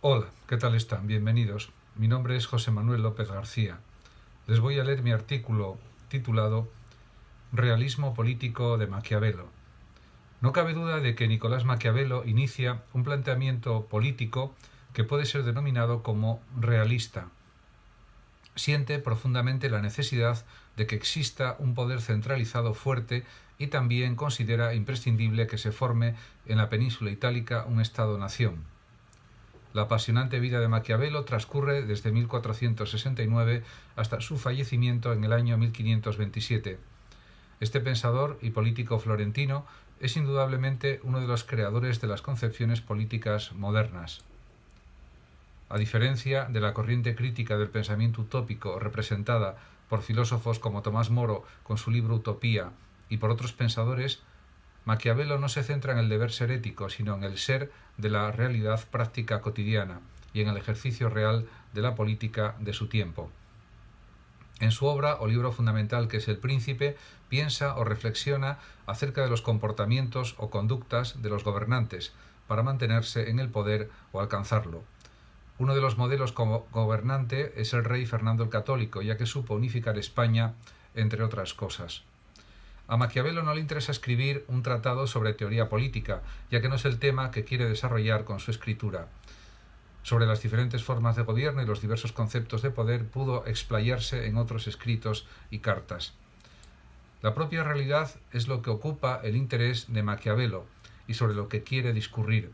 Hola, ¿qué tal están? Bienvenidos. Mi nombre es José Manuel López García. Les voy a leer mi artículo titulado Realismo político de Maquiavelo. No cabe duda de que Nicolás Maquiavelo inicia un planteamiento político que puede ser denominado como realista. Siente profundamente la necesidad de que exista un poder centralizado fuerte y también considera imprescindible que se forme en la península itálica un Estado-nación. La apasionante vida de Maquiavelo transcurre desde 1469 hasta su fallecimiento en el año 1527. Este pensador y político florentino es indudablemente uno de los creadores de las concepciones políticas modernas. A diferencia de la corriente crítica del pensamiento utópico representada por filósofos como Tomás Moro con su libro Utopía y por otros pensadores, Maquiavelo no se centra en el deber ser ético, sino en el ser de la realidad práctica cotidiana y en el ejercicio real de la política de su tiempo. En su obra o libro fundamental que es El Príncipe, piensa o reflexiona acerca de los comportamientos o conductas de los gobernantes para mantenerse en el poder o alcanzarlo. Uno de los modelos como gobernante es el rey Fernando el Católico, ya que supo unificar España, entre otras cosas. A Maquiavelo no le interesa escribir un tratado sobre teoría política, ya que no es el tema que quiere desarrollar con su escritura. Sobre las diferentes formas de gobierno y los diversos conceptos de poder pudo explayarse en otros escritos y cartas. La propia realidad es lo que ocupa el interés de Maquiavelo y sobre lo que quiere discurrir.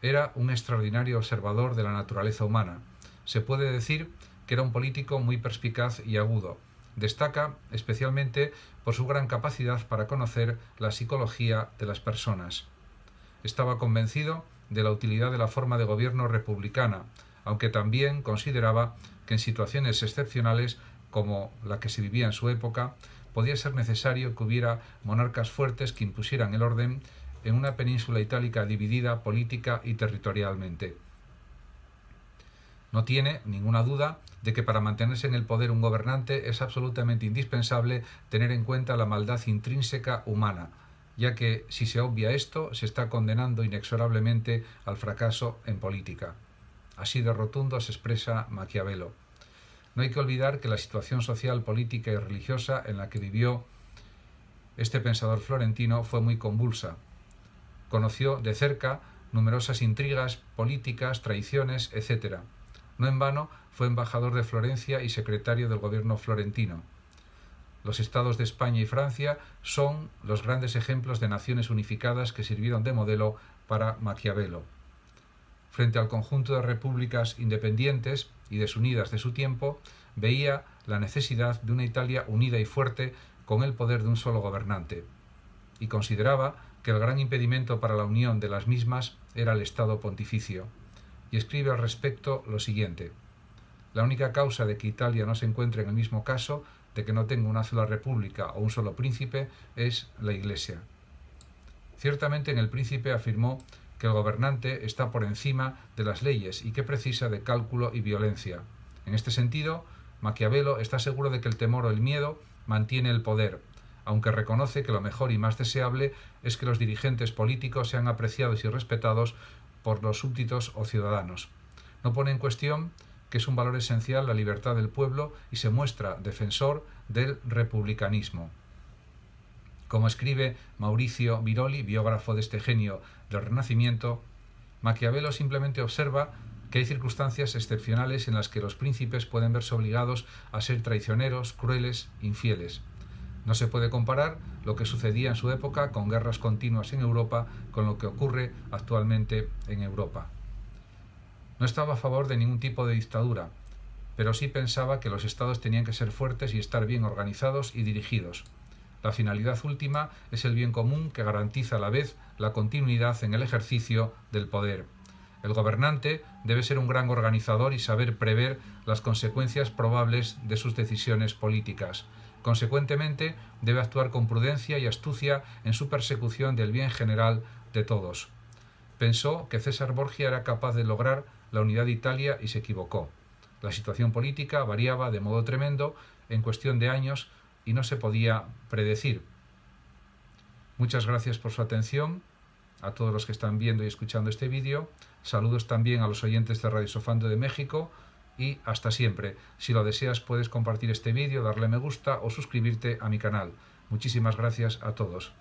Era un extraordinario observador de la naturaleza humana. Se puede decir que era un político muy perspicaz y agudo destaca especialmente por su gran capacidad para conocer la psicología de las personas. Estaba convencido de la utilidad de la forma de gobierno republicana, aunque también consideraba que en situaciones excepcionales como la que se vivía en su época, podía ser necesario que hubiera monarcas fuertes que impusieran el orden en una península itálica dividida política y territorialmente. No tiene ninguna duda de que para mantenerse en el poder un gobernante es absolutamente indispensable tener en cuenta la maldad intrínseca humana, ya que si se obvia esto se está condenando inexorablemente al fracaso en política. Así de rotundo se expresa Maquiavelo. No hay que olvidar que la situación social, política y religiosa en la que vivió este pensador florentino fue muy convulsa. Conoció de cerca numerosas intrigas políticas, traiciones, etc. No en vano fue embajador de Florencia y secretario del gobierno florentino. Los estados de España y Francia son los grandes ejemplos de naciones unificadas que sirvieron de modelo para Maquiavelo. Frente al conjunto de repúblicas independientes y desunidas de su tiempo, veía la necesidad de una Italia unida y fuerte con el poder de un solo gobernante, y consideraba que el gran impedimento para la unión de las mismas era el Estado pontificio y escribe al respecto lo siguiente. La única causa de que Italia no se encuentre en el mismo caso de que no tenga una sola república o un solo príncipe es la Iglesia. Ciertamente en el príncipe afirmó que el gobernante está por encima de las leyes y que precisa de cálculo y violencia. En este sentido, Maquiavelo está seguro de que el temor o el miedo mantiene el poder, aunque reconoce que lo mejor y más deseable es que los dirigentes políticos sean apreciados y respetados por los súbditos o ciudadanos. No pone en cuestión que es un valor esencial la libertad del pueblo y se muestra defensor del republicanismo. Como escribe Mauricio Viroli, biógrafo de este genio del Renacimiento, Maquiavelo simplemente observa que hay circunstancias excepcionales en las que los príncipes pueden verse obligados a ser traicioneros, crueles, infieles. No se puede comparar lo que sucedía en su época con guerras continuas en Europa con lo que ocurre actualmente en Europa. No estaba a favor de ningún tipo de dictadura, pero sí pensaba que los estados tenían que ser fuertes y estar bien organizados y dirigidos. La finalidad última es el bien común que garantiza a la vez la continuidad en el ejercicio del poder. El gobernante debe ser un gran organizador y saber prever las consecuencias probables de sus decisiones políticas. Consecuentemente, debe actuar con prudencia y astucia en su persecución del bien general de todos. Pensó que César Borgia era capaz de lograr la unidad de Italia y se equivocó. La situación política variaba de modo tremendo en cuestión de años y no se podía predecir. Muchas gracias por su atención a todos los que están viendo y escuchando este vídeo. Saludos también a los oyentes de Radio Sofando de México, y hasta siempre. Si lo deseas puedes compartir este vídeo, darle me gusta o suscribirte a mi canal. Muchísimas gracias a todos.